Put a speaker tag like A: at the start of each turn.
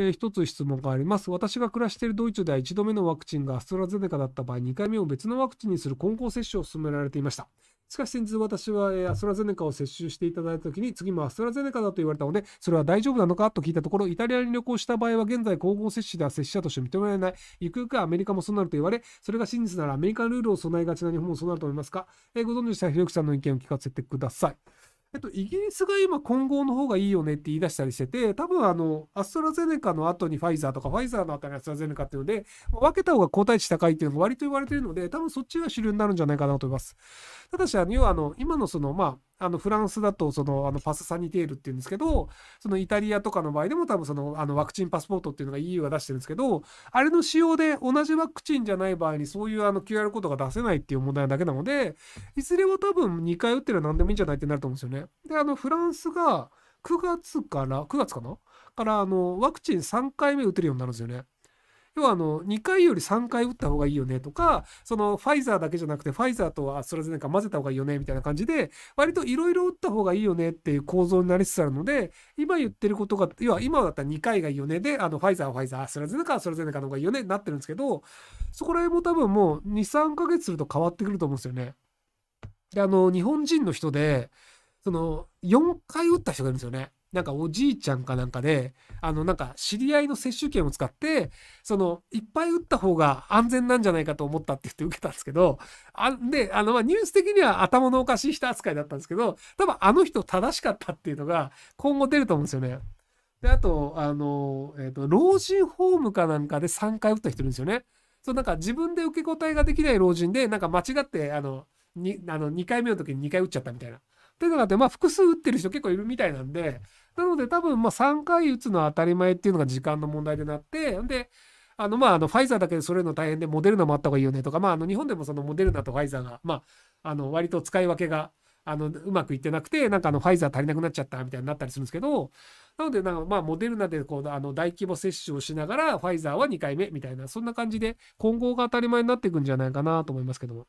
A: えー、一つ質問があります。私が暮らしているドイツでは1度目のワクチンがアストラゼネカだった場合、2回目を別のワクチンにする混合接種を進められていました。しかし先日私は、えー、アストラゼネカを接種していただいたときに、次もアストラゼネカだと言われたので、それは大丈夫なのかと聞いたところ、イタリアに旅行した場合は現在混合接種では接種者として認められない。ゆくゆくはアメリカもそうなると言われ、それが真実ならアメリカルールを備えがちな日本もそうなると思いますか、えー、ご存知でしたらひろゆきさんの意見を聞かせてください。えっと、イギリスが今混合の方がいいよねって言い出したりしてて、多分あの、アストラゼネカの後にファイザーとか、ファイザーの後にアストラゼネカっていうので、分けた方が抗体値高いっていうのが割と言われてるので、多分そっちが主流になるんじゃないかなと思います。ただし、あの、要はあの、今のその、まあ、あのフランスだとそのあのパスサニテールっていうんですけどそのイタリアとかの場合でも多分そのあのワクチンパスポートっていうのが EU が出してるんですけどあれの使用で同じワクチンじゃない場合にそういうあの QR コードが出せないっていう問題だけなのでいずれは多分2回打ってるら何でもいいんじゃないってなると思うんですよね。であのフランスが9月から9月かなからあのワクチン3回目打てるようになるんですよね。要はあの2回より3回打った方がいいよねとかそのファイザーだけじゃなくてファイザーとアストラゼネカ混ぜた方がいいよねみたいな感じで割といろいろ打った方がいいよねっていう構造になりつつあるので今言ってることが要は今だったら2回がいいよねであのファイザーはファイザーアストラゼネカアストラゼネカの方がいいよねになってるんですけどそこら辺も多分もう23ヶ月すると変わってくると思うんですよね。であの日本人の人でその4回打った人がいるんですよね。なんかおじいちゃんかなんかで、あの、なんか知り合いの接種券を使って、その、いっぱい打った方が安全なんじゃないかと思ったって言って受けたんですけど、あで、あの、ニュース的には頭のおかしい人扱いだったんですけど、多分あの人正しかったっていうのが今後出ると思うんですよね。で、あと、あの、えっ、ー、と、老人ホームかなんかで3回打った人いるんですよね。そう、なんか自分で受け答えができない老人で、なんか間違って、あの、にあの2回目の時に2回打っちゃったみたいな。っていうのがあって、まあ、複数打ってる人結構いるみたいなんで、なので多分、まあ、3回打つのは当たり前っていうのが時間の問題でなって、で、あの、まあ、あの、ファイザーだけでそれの大変で、モデルナもあった方がいいよねとか、まあ、あの、日本でもそのモデルナとファイザーが、まあ、あの、割と使い分けが、あの、うまくいってなくて、なんかあの、ファイザー足りなくなっちゃったみたいになったりするんですけど、なので、なんかまあ、モデルナで、こう、あの、大規模接種をしながら、ファイザーは2回目みたいな、そんな感じで、混合が当たり前になっていくんじゃないかなと思いますけども。